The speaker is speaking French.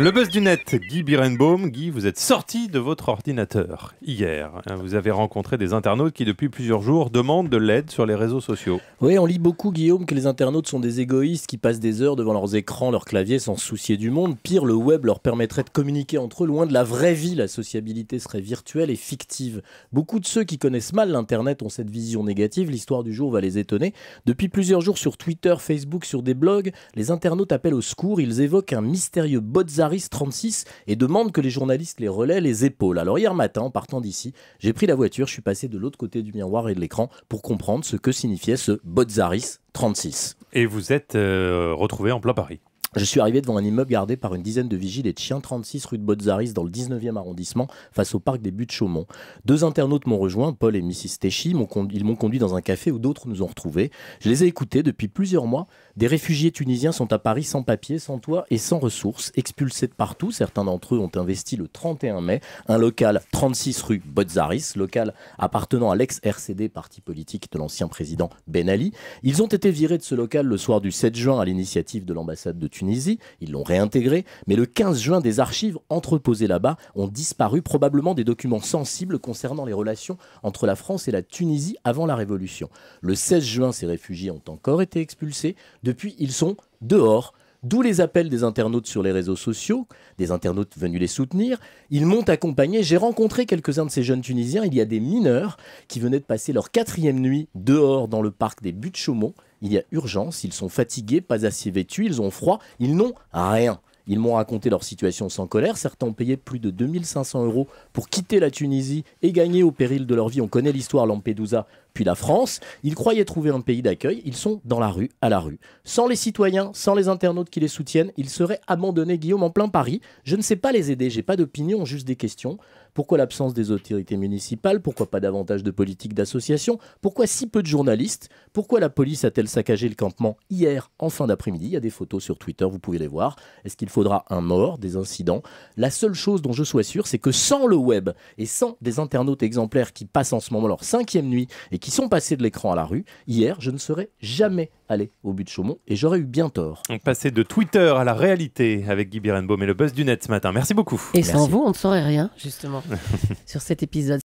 Le buzz du net, Guy Birenbaum. Guy, vous êtes sorti de votre ordinateur hier. Hein. Vous avez rencontré des internautes qui, depuis plusieurs jours, demandent de l'aide sur les réseaux sociaux. Oui, on lit beaucoup, Guillaume, que les internautes sont des égoïstes qui passent des heures devant leurs écrans, leurs claviers, sans soucier du monde. Pire, le web leur permettrait de communiquer entre eux loin de la vraie vie. La sociabilité serait virtuelle et fictive. Beaucoup de ceux qui connaissent mal l'Internet ont cette vision négative. L'histoire du jour va les étonner. Depuis plusieurs jours, sur Twitter, Facebook, sur des blogs, les internautes appellent au secours. Ils évoquent un mystérieux bot 36 et demande que les journalistes les relaient les épaules. Alors hier matin, en partant d'ici, j'ai pris la voiture, je suis passé de l'autre côté du miroir et de l'écran pour comprendre ce que signifiait ce Botzaris 36. Et vous êtes euh, retrouvé en plein Paris je suis arrivé devant un immeuble gardé par une dizaine de vigiles et de chiens 36 rue de Botzaris dans le 19e arrondissement face au parc des Buttes-Chaumont. Deux internautes m'ont rejoint, Paul et Mrs. mont Ils m'ont conduit dans un café où d'autres nous ont retrouvés. Je les ai écoutés depuis plusieurs mois. Des réfugiés tunisiens sont à Paris sans papier, sans toit et sans ressources, expulsés de partout. Certains d'entre eux ont investi le 31 mai un local 36 rue Botzaris, local appartenant à l'ex-RCD, parti politique de l'ancien président Ben Ali. Ils ont été virés de ce local le soir du 7 juin à l'initiative de l'ambassade de Tunisie Tunisie, ils l'ont réintégré, mais le 15 juin, des archives entreposées là-bas ont disparu, probablement des documents sensibles concernant les relations entre la France et la Tunisie avant la Révolution. Le 16 juin, ces réfugiés ont encore été expulsés, depuis ils sont dehors. D'où les appels des internautes sur les réseaux sociaux, des internautes venus les soutenir. Ils m'ont accompagné. J'ai rencontré quelques-uns de ces jeunes Tunisiens. Il y a des mineurs qui venaient de passer leur quatrième nuit dehors dans le parc des Buttes-Chaumont. Il y a urgence, ils sont fatigués, pas assez vêtus, ils ont froid, ils n'ont rien. Ils m'ont raconté leur situation sans colère. Certains ont payé plus de 2500 euros pour quitter la Tunisie et gagner au péril de leur vie. On connaît l'histoire Lampedusa, puis la France. Ils croyaient trouver un pays d'accueil. Ils sont dans la rue, à la rue. Sans les citoyens, sans les internautes qui les soutiennent, ils seraient abandonnés, Guillaume, en plein Paris. Je ne sais pas les aider. J'ai pas d'opinion, juste des questions. Pourquoi l'absence des autorités municipales Pourquoi pas davantage de politiques d'association Pourquoi si peu de journalistes Pourquoi la police a-t-elle saccagé le campement hier en fin d'après-midi Il y a des photos sur Twitter, vous pouvez les voir. Est-ce faudra un mort, des incidents. La seule chose dont je sois sûr, c'est que sans le web et sans des internautes exemplaires qui passent en ce moment leur cinquième nuit et qui sont passés de l'écran à la rue, hier, je ne serais jamais allé au but de Chaumont et j'aurais eu bien tort. On passait de Twitter à la réalité avec Guy Birenbaum et le buzz du net ce matin. Merci beaucoup. Et sans vous, on ne saurait rien, justement, sur cet épisode.